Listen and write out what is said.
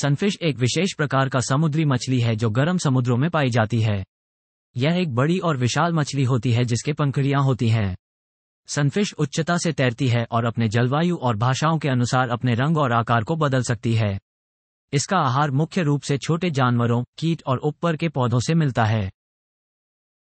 sunfish एक विशेष प्रकार का समुद्री मछली है जो गर्म समुद्रों में पाई जाती है यह एक बड़ी और विशाल मछली होती है जिसके पंखड़ियां होती हैं सनफिश उच्चता से तैरती है और अपने जलवायु और भाषाओं के अनुसार अपने रंग और आकार को बदल सकती है इसका आहार मुख्य रूप से छोटे जानवरों कीट और ऊपर के पौधों से मिलता है